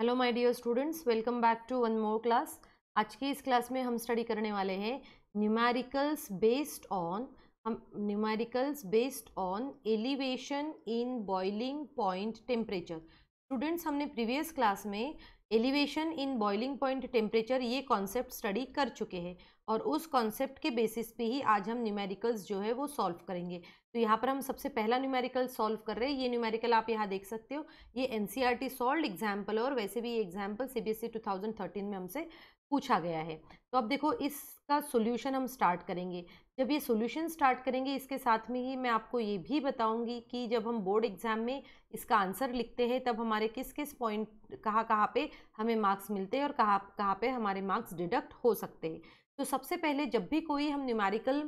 Hello my dear students welcome back to one more class आज की इस class में हम स्टडी करने वाले हैं न्यूमेरिकल्स बेस्ड ऑन हम numericals based on elevation in boiling point temperature students हमने प्रीवियस क्लास में elevation in boiling point temperature ये कॉन्सेप्ट स्टडी कर चुके हैं और उस कॉन्सेप्ट के बेसिस पे ही आज हम न्यूमेरिकल्स जो है वो सॉल्व करेंगे तो यहाँ पर हम सबसे पहला न्यूमेरिकल सॉल्व कर रहे हैं ये न्यूमेरिकल आप यहाँ देख सकते हो ये N C R T solve example है और वैसे भी ये example C B S C two thousand thirteen में हमसे पूछा गया है तो अब देखो इसका सोल्यूशन हम स्टार्ट करेंगे जब ये सोल्यूशन स्टार्ट करेंगे इसके साथ में ही मैं आपको ये भी बताऊँगी कि जब हम बोर्ड एग्ज़ाम में इसका आंसर लिखते हैं तब हमारे किस किस पॉइंट कहाँ कहाँ पर हमें मार्क्स मिलते हैं और कहाँ कहाँ पर हमारे मार्क्स डिडक्ट हो सकते हैं तो सबसे पहले जब भी कोई हम न्यूमेरिकल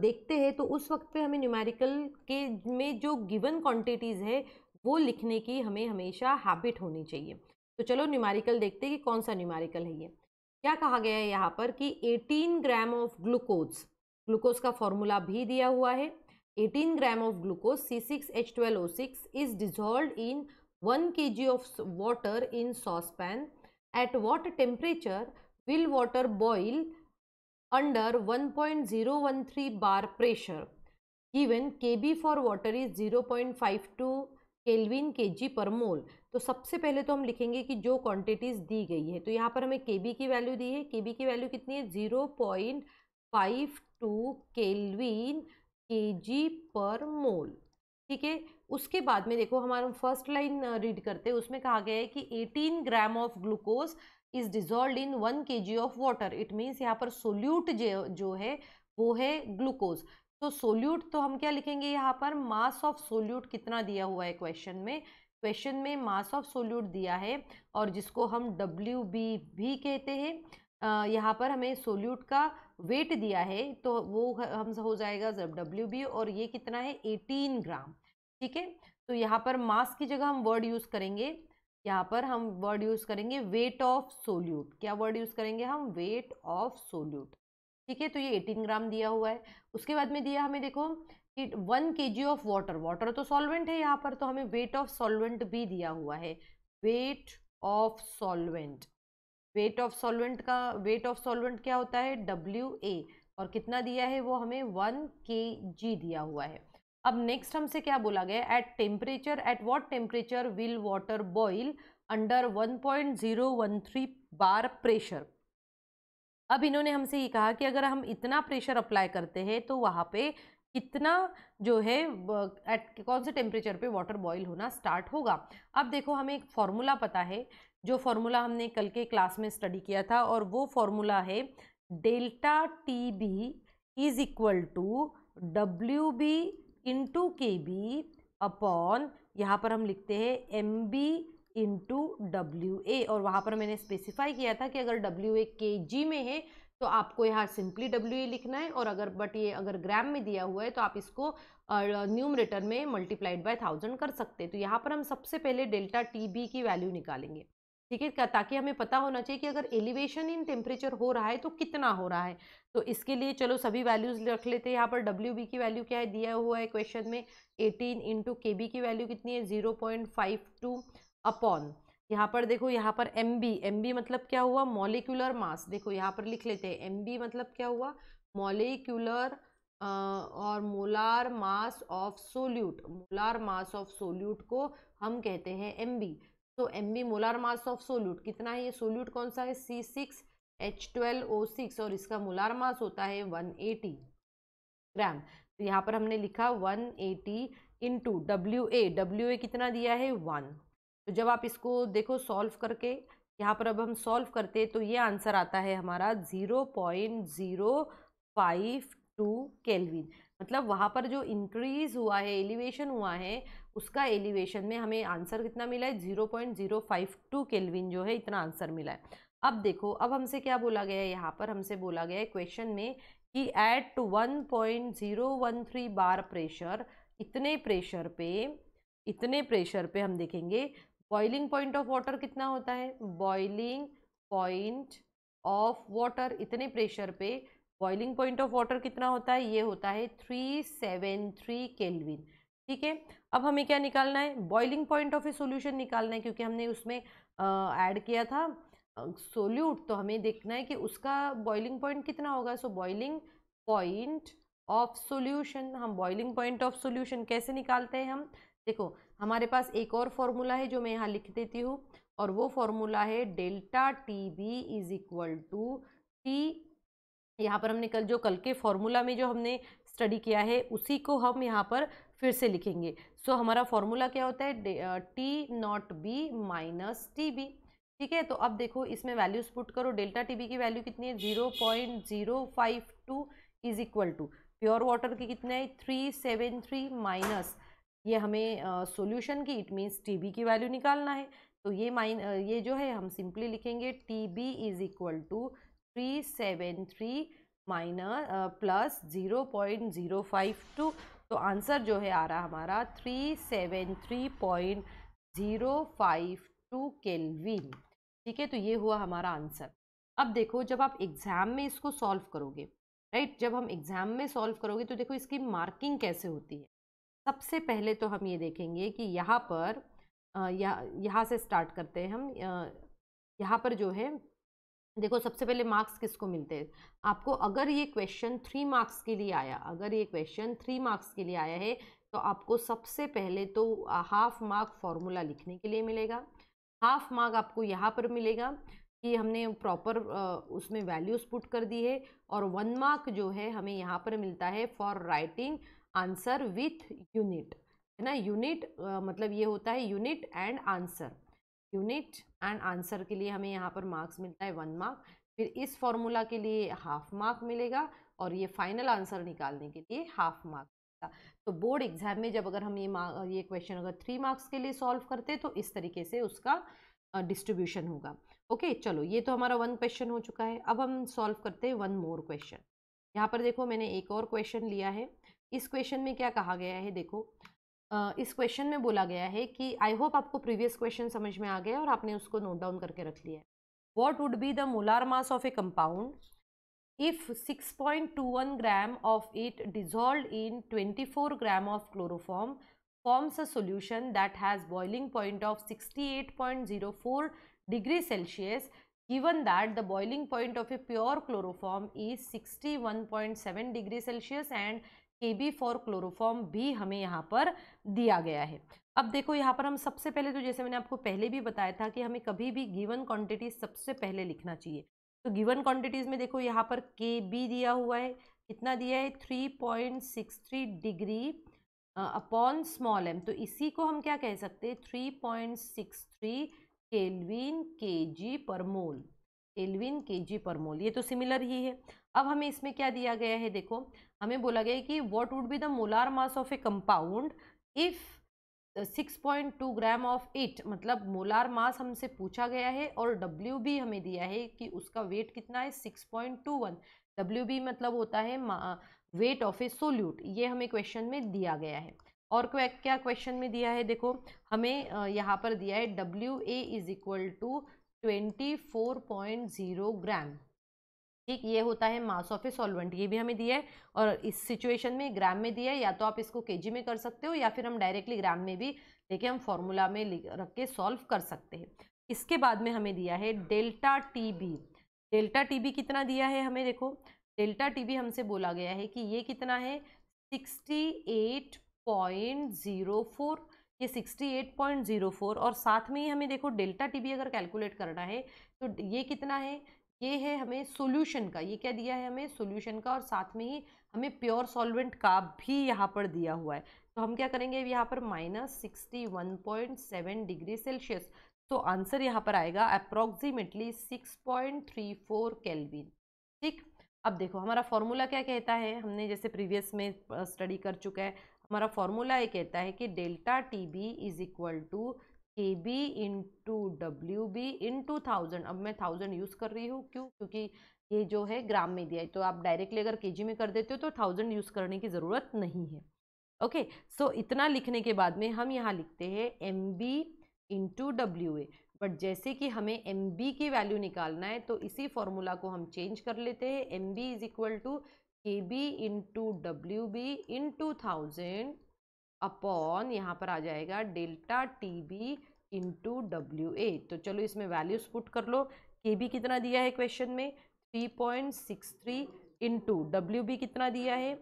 देखते हैं तो उस वक्त पे हमें न्यूमेरिकल के में जो गिवन क्वांटिटीज़ है वो लिखने की हमें हमेशा हैबिट होनी चाहिए तो चलो न्यूमेरिकल देखते हैं कि कौन सा न्यूमेरिकल है ये क्या कहा गया है यहाँ पर कि 18 ग्राम ऑफ ग्लूकोज ग्लूकोज का फॉर्मूला भी दिया हुआ है 18 gram of glucose C six H O six is dissolve in one K G of water in saucepan at what temperature will water boil under 1.013 bar pressure. Given Kb for water is 0.52 के G पर mole तो सबसे पहले तो हम लिखेंगे कि जो क्वांटिटीज़ दी गई है तो यहाँ पर हमें बी की वैल्यू दी है बी की वैल्यू कितनी है ज़ीरो पॉइंट फाइव टू के जी पर मोल ठीक है उसके बाद में देखो हमारा फर्स्ट लाइन रीड करते हैं उसमें कहा गया है कि 18 gram of glucose is dissolve in one K G of water it means यहाँ पर सोल्यूट जो है वो है ग्लूकोज तो सोल्यूट तो हम क्या लिखेंगे यहाँ पर मास ऑफ सोल्यूट कितना दिया हुआ है क्वेश्चन में क्वेश्चन में मास ऑफ सोल्यूट दिया है और जिसको हम डब्ल्यू बी भी कहते हैं यहाँ पर हमें सोल्यूट का वेट दिया है तो वो हम हो जाएगा जब डब्ल्यू बी और ये कितना है एटीन ग्राम ठीक है तो यहाँ पर मास की जगह हम वर्ड यूज़ करेंगे यहाँ पर हम वर्ड यूज़ करेंगे वेट ऑफ सोल्यूट क्या वर्ड यूज़ करेंगे हम वेट ऑफ सोल्यूट ठीक है तो ये 18 ग्राम दिया हुआ है उसके बाद में दिया हमें देखो कि one K G of water water तो सॉल्वेंट है यहाँ पर तो हमें वेट ऑफ सॉल्वेंट भी दिया हुआ है weight of solvent weight of solvent का वेट ऑफ सॉल्वेंट क्या होता है डब्ल्यू ए और कितना दिया है वो हमें वन के जी दिया हुआ है अब नेक्स्ट हमसे क्या बोला गया at temperature at what temperature will water boil under 1.013 bar pressure अब इन्होंने हमसे ये कहा कि अगर हम इतना प्रेशर अप्लाई करते हैं तो वहाँ पे कितना जो है एट कौन से टेम्परेचर पे वाटर बॉयल होना स्टार्ट होगा अब देखो हमें एक फार्मूला पता है जो फार्मूला हमने कल के क्लास में स्टडी किया था और वो फार्मूला है delta T B is equal to W B into K B upon यहाँ पर हम लिखते हैं M B into W A और वहाँ पर मैंने स्पेसिफाई किया था कि अगर डब्ल्यू ए के जी में है तो आपको यहाँ सिंपली डब्ल्यू ए लिखना है और अगर बट ये अगर ग्राम में दिया हुआ है तो आप इसको न्यूम रिटर्न में मल्टीप्लाइड बाय थाउजेंड कर सकते हैं तो यहाँ पर हम सबसे पहले डेल्टा टी बी की वैल्यू निकालेंगे ठीक है ताकि हमें पता होना चाहिए कि अगर एलिवेशन इन टेम्परेचर हो रहा है तो कितना हो रहा है तो इसके लिए चलो सभी वैल्यूज़ रख लेते हैं यहाँ पर डब्ल्यू बी की वैल्यू क्या है दिया हुआ है क्वेश्चन में एटीन इंटू के बी की वैल्यू कितनी है zero point five two upon यहाँ पर देखो यहाँ पर एम बी एम बी मतलब क्या हुआ मोलिकुलर मास देखो यहाँ पर लिख लेते हैं एम बी मतलब क्या हुआ मोलिकुलर और molar mass of solute molar mass of solute को हम कहते हैं एम बी तो M B molar mass of solute कितना है ये सोल्यूट कौन सा है C six H twelve O six और इसका मोलार मास होता है वन एटी ग्राम तो यहाँ पर हमने लिखा one eighty into W A W A कितना दिया है वन तो जब आप इसको देखो सॉल्व करके यहाँ पर अब हम सॉल्व करते हैं तो ये आंसर आता है हमारा zero point zero five two kelvin मतलब वहाँ पर जो इंक्रीज़ हुआ है एलिवेशन हुआ है उसका एलिवेशन में हमें आंसर कितना मिला है zero point zero five two kelvin जो है इतना आंसर मिला है अब देखो अब हमसे क्या बोला गया है यहाँ पर हमसे बोला गया है क्वेश्चन में कि at one point zero one three bar pressure इतने प्रेशर पे इतने प्रेशर पे हम देखेंगे बॉइलिंग पॉइंट ऑफ वाटर कितना होता है बॉइलिंग पॉइंट ऑफ वाटर इतने प्रेशर पे बॉइलिंग पॉइंट ऑफ वाटर कितना होता है ये होता है थ्री सेवन थ्री केलविन ठीक है अब हमें क्या निकालना है boiling point of a solution निकालना है क्योंकि हमने उसमें ऐड किया था सोल्यूट तो हमें देखना है कि उसका बॉइलिंग पॉइंट कितना होगा so boiling point of solution हम बॉइलिंग पॉइंट ऑफ सोल्यूशन कैसे निकालते हैं हम देखो हमारे पास एक और फॉर्मूला है जो मैं यहाँ लिख देती हूँ और वो फॉर्मूला है delta T B is equal to T यहाँ पर हमने कल जो कल के फॉर्मूला में जो हमने स्टडी किया है उसी को हम यहाँ पर फिर से लिखेंगे सो so, हमारा फॉर्मूला क्या होता है T naught B minus T B ठीक है तो अब देखो इसमें वैल्यूज पुट करो डेल्टा टी बी की वैल्यू कितनी है zero point zero five two is equal to pure water की कितना है थ्री सेवन थ्री माइनस ये हमें सॉल्यूशन की इट मीन्स टी बी की वैल्यू निकालना है तो ये माइन ये जो है हम सिंपली लिखेंगे T B is equal to three seven three minus plus zero point zero five two तो आंसर जो है आ रहा हमारा three seven three point zero five two kelvin ठीक है तो ये हुआ हमारा आंसर अब देखो जब आप एग्ज़ाम में इसको सॉल्व करोगे राइट जब हम एग्ज़ाम में सॉल्व करोगे तो देखो इसकी मार्किंग कैसे होती है सबसे पहले तो हम ये देखेंगे कि यहाँ पर यहाँ यहाँ से स्टार्ट करते हैं हम यहाँ पर जो है देखो सबसे पहले मार्क्स किसको मिलते हैं आपको अगर ये क्वेश्चन थ्री मार्क्स के लिए आया अगर ये क्वेश्चन थ्री मार्क्स के लिए आया है तो आपको सबसे पहले तो हाफ मार्क फॉर्मूला लिखने के लिए मिलेगा हाफ मार्क आपको यहाँ पर मिलेगा कि हमने प्रॉपर उसमें वैल्यूज़ पुट कर दी है और वन मार्क जो है हमें यहाँ पर मिलता है for writing answer with unit है ना यूनिट मतलब ये होता है unit and answer unit and answer के लिए हमें यहाँ पर मार्क्स मिलता है वन मार्क फिर इस फॉर्मूला के लिए हाफ मार्क मिलेगा और ये फाइनल आंसर निकालने के लिए हाफ मार्क मिलेगा तो बोर्ड एग्जाम में जब अगर हम ये ये क्वेश्चन अगर थ्री मार्क्स के लिए सॉल्व करते तो इस तरीके से उसका डिस्ट्रीब्यूशन होगा ओके चलो ये तो हमारा वन क्वेश्चन हो चुका है अब हम सॉल्व करते हैं वन मोर क्वेश्चन यहाँ पर देखो मैंने एक और क्वेश्चन लिया है इस क्वेश्चन में क्या कहा गया है देखो इस क्वेश्चन में बोला गया है कि आई होप आपको प्रीवियस क्वेश्चन समझ में आ गया और आपने उसको नोट डाउन करके रख लिया है what would be the molar mass of a compound if 6.21 point two one gram of it dissolve in twenty four gram of chloroform forms a solution that has boiling point of sixty eight point zero four degree Celsius given that the boiling point of a pure chloroform is sixty one point seven degree Celsius and K B for chloroform भी हमें यहाँ पर दिया गया है अब देखो यहाँ पर हम सबसे पहले तो जैसे मैंने आपको पहले भी बताया था कि हमें कभी भी गिवन क्वांटिटी सबसे पहले लिखना चाहिए तो गिवन क्वांटिटीज़ में देखो यहाँ पर के बी दिया हुआ है कितना दिया है three point six three degree upon small M तो इसी को हम क्या कह सकते हैं three point six three kelvin K G पर मोल केलविन के जी पर मोल ये तो सिमिलर ही है अब हमें इसमें क्या दिया गया है देखो हमें बोला गया है कि what would be the molar mass of a compound if 6.2 point two gram of it मतलब मोलार मास हमसे पूछा गया है और डब्ल्यू बी हमें दिया है कि उसका वेट कितना है six point two one W B मतलब होता है वेट ऑफ ए सोल्यूट ये हमें क्वेश्चन में दिया गया है और क्या क्वेश्चन में दिया है देखो हमें यहाँ पर दिया है W A is equal to twenty four point zero gram ठीक ये होता है मास ऑफ ए सॉल्वेंट ये भी हमें दिया है और इस सिचुएशन में ग्राम में दिया है या तो आप इसको केजी में कर सकते हो या फिर हम डायरेक्टली ग्राम में भी लेके हम फॉर्मूला में रख के सॉल्व कर सकते हैं इसके बाद में हमें दिया है delta T B delta T B कितना दिया है हमें देखो डेल्टा टी बी हमसे बोला गया है कि ये कितना है sixty eight point zero four ये 68.04 और साथ में ही हमें देखो डेल्टा टी बी अगर कैलकुलेट करना है तो ये कितना है ये है हमें सॉल्यूशन का ये क्या दिया है हमें सॉल्यूशन का और साथ में ही हमें प्योर सॉल्वेंट का भी यहाँ पर दिया हुआ है तो हम क्या करेंगे यहाँ पर minus sixty one point seven degree Celsius तो आंसर यहाँ पर आएगा approximately six point three four kelvin ठीक अब देखो हमारा फॉर्मूला क्या कहता है हमने जैसे प्रीवियस में स्टडी कर चुका है हमारा फॉर्मूला ये कहता है कि delta T B is equal to A B into W B into thousand अब मैं थाउजेंड यूज़ कर रही हूँ क्यों क्योंकि ये जो है ग्राम में दिया है तो आप डायरेक्टली अगर जी में कर देते हो तो थाउजेंड यूज़ करने की ज़रूरत नहीं है ओके okay, सो so इतना लिखने के बाद में हम यहाँ लिखते हैं M B into W A but जैसे कि हमें एम बी की वैल्यू निकालना है तो इसी फॉर्मूला को हम चेंज कर लेते हैं M B is equal to K B into W B into thousand upon यहाँ पर आ जाएगा delta T B into W A तो चलो इसमें वैल्यूज पुट कर लो के बी कितना दिया है क्वेश्चन में three point six three into W B कितना दिया है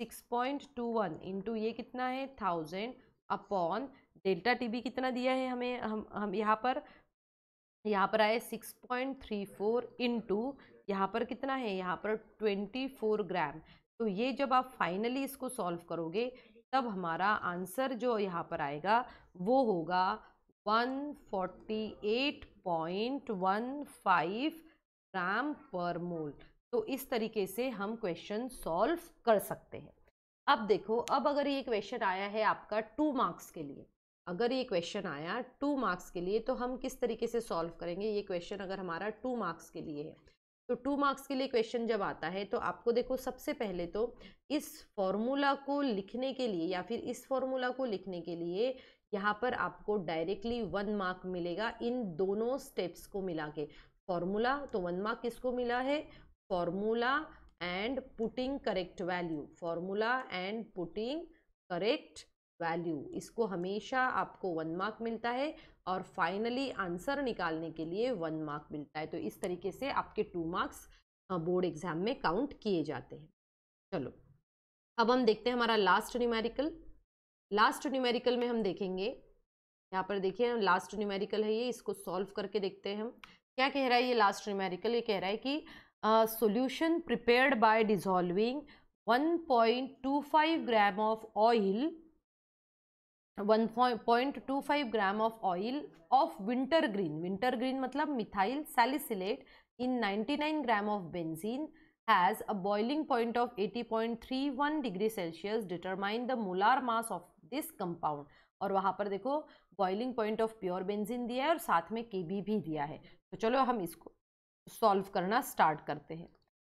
six point two one into ये कितना है thousand upon delta T B कितना दिया है हमें हम हम यहाँ पर यहाँ पर आए six point three four into यहाँ पर कितना है यहाँ पर ट्वेंटी फोर ग्राम तो ये जब आप फाइनली इसको सॉल्व करोगे तब हमारा आंसर जो यहाँ पर आएगा वो होगा 148.15 ग्राम पर मोल तो इस तरीके से हम क्वेश्चन सॉल्व कर सकते हैं अब देखो अब अगर ये क्वेश्चन आया है आपका टू मार्क्स के लिए अगर ये क्वेश्चन आया टू मार्क्स के लिए तो हम किस तरीके से सॉल्व करेंगे ये क्वेश्चन अगर हमारा टू मार्क्स के लिए है तो टू मार्क्स के लिए क्वेश्चन जब आता है तो आपको देखो सबसे पहले तो इस फॉर्मूला को लिखने के लिए या फिर इस फॉर्मूला को लिखने के लिए यहाँ पर आपको डायरेक्टली वन मार्क मिलेगा इन दोनों स्टेप्स को मिला के फॉर्मूला तो वन मार्क किसको मिला है formula and putting correct value formula and putting correct value इसको हमेशा आपको वन मार्क मिलता है और फाइनली आंसर निकालने के लिए वन मार्क मिलता है तो इस तरीके से आपके टू मार्क्स बोर्ड एग्जाम में काउंट किए जाते हैं चलो अब हम देखते हैं हमारा लास्ट न्यूमेरिकल लास्ट न्यूमेरिकल में हम देखेंगे यहाँ पर देखिए लास्ट न्यूमेरिकल है ये इसको सॉल्व करके देखते हैं हम क्या कह रहा है ये लास्ट न्यूमेरिकल ये कह रहा है कि solution prepared by dissolving 1.25 gram of oil 1.25 gram of oil of wintergreen wintergreen मतलब methyl salicylate of 99 has a benzene point of eighty point three 80.31 degree Celsius determine the molar mass of this compound और वहाँ पर देखो boiling point of pure benzene दिया है और साथ में के बी भी दिया है तो चलो हम इसको सॉल्व करना स्टार्ट करते हैं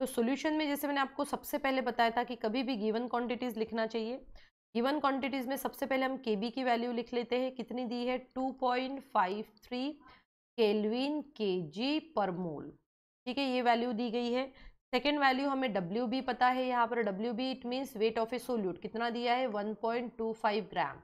तो सॉल्यूशन में जैसे मैंने आपको सबसे पहले बताया था कि कभी भी गिवन क्वांटिटीज़ लिखना चाहिए गिवन क्वांटिटीज में सबसे पहले हम के की वैल्यू लिख लेते हैं कितनी दी है two point five three kelvin K G पर मोल ठीक है ये वैल्यू दी गई है सेकेंड वैल्यू हमें डब्ल्यू बी पता है यहाँ पर W B it means weight of a solute कितना दिया है 1.25 ग्राम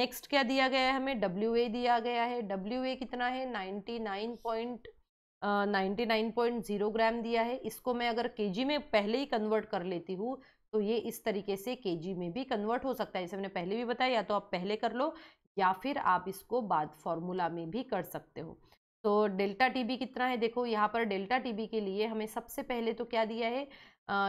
नेक्स्ट क्या दिया गया है हमें डब्ल्यू ए दिया गया है डब्ल्यू ए कितना है नाइन्टी नाइन 99.99.0 ग्राम दिया है इसको मैं अगर के में पहले ही कन्वर्ट कर लेती हूँ तो ये इस तरीके से के में भी कन्वर्ट हो सकता है इसे मैंने पहले भी बताया या तो आप पहले कर लो या फिर आप इसको बाद फॉर्मूला में भी कर सकते हो तो डेल्टा टीबी कितना है देखो यहाँ पर डेल्टा टीबी के लिए हमें सबसे पहले तो क्या दिया है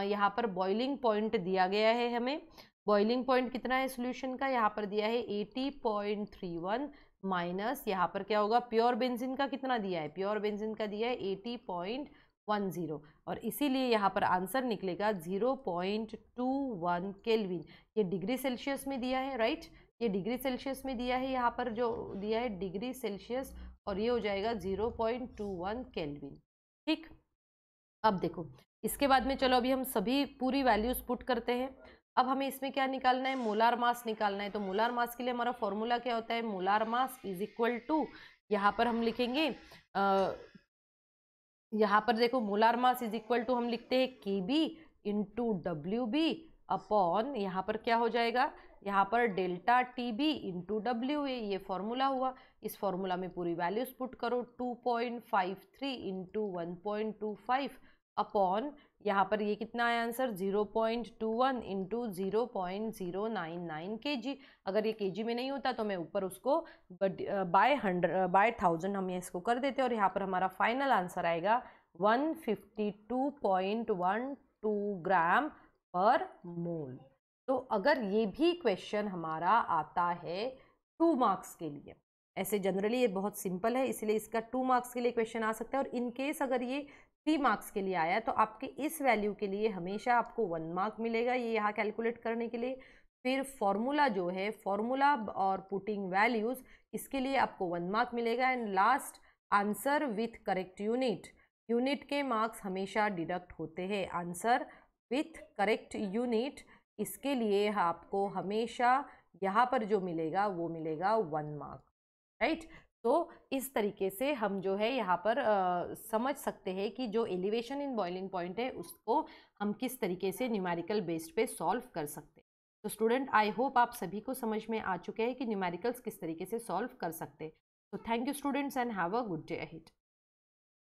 यहाँ पर बॉइलिंग पॉइंट दिया गया है हमें बॉइलिंग पॉइंट कितना है सोल्यूशन का यहाँ पर दिया है eighty point three one minus यहाँ पर क्या होगा प्योर बेंजिन का कितना दिया है प्योर बेंजिन का दिया है एटी पॉइंट वन ज़ीरो और इसीलिए यहाँ पर आंसर निकलेगा zero point two one kelvin ये डिग्री सेल्सियस में दिया है राइट ये डिग्री सेल्सियस में दिया है यहाँ पर जो दिया है डिग्री सेल्सियस और ये हो जाएगा zero point two one kelvin ठीक अब देखो इसके बाद में चलो अभी हम सभी पूरी वैल्यूज़ पुट करते हैं अब हमें इसमें क्या निकालना है मोलार मास निकालना है तो मोलार मास के लिए हमारा फॉर्मूला क्या होता है molar mass is equal to यहाँ पर हम लिखेंगे यहाँ पर देखो molar mass is equal to हम लिखते हैं K B into W B upon यहाँ पर क्या हो जाएगा यहाँ पर delta T B into W A ये फॉर्मूला हुआ इस फॉर्मूला में पूरी वैल्यूज पुट करो two point five three into one point two five upon यहाँ पर ये कितना आया answer 0.21 point two one into zero point zero nine nine K G अगर ये के जी में नहीं होता तो मैं ऊपर उसको बाय हंड्रेड बाय थाउजेंड हम ये इसको कर देते और यहाँ पर हमारा फाइनल आंसर आएगा one fifty two point one two gram per mole तो अगर ये भी क्वेश्चन हमारा आता है टू मार्क्स के लिए ऐसे जनरली ये बहुत सिंपल है इसलिए इसका टू मार्क्स के लिए क्वेश्चन आ सकता है और इन केस अगर ये थ्री मार्क्स के लिए आया है तो आपके इस वैल्यू के लिए हमेशा आपको वन मार्क मिलेगा ये यहाँ कैलकुलेट करने के लिए फिर फॉर्मूला जो है फॉर्मूला और पुटिंग वैल्यूज़ इसके लिए आपको वन मार्क मिलेगा and last answer with correct unit unit के मार्क्स हमेशा डिडक्ट होते हैं आंसर विथ करेक्ट यूनिट इसके लिए आपको हमेशा यहाँ पर जो मिलेगा वो मिलेगा वन मार्क राइट तो इस तरीके से हम जो है यहाँ पर आ, समझ सकते हैं कि जो एलिवेशन इन बॉइलिंग पॉइंट है उसको हम किस तरीके से न्यूमेरिकल बेस्ड पे सॉल्व कर सकते हैं तो स्टूडेंट आई होप आप सभी को समझ में आ चुके हैं कि न्यूमेरिकल्स किस तरीके से सॉल्व कर सकते हैं तो thank you students and have a good day अहिट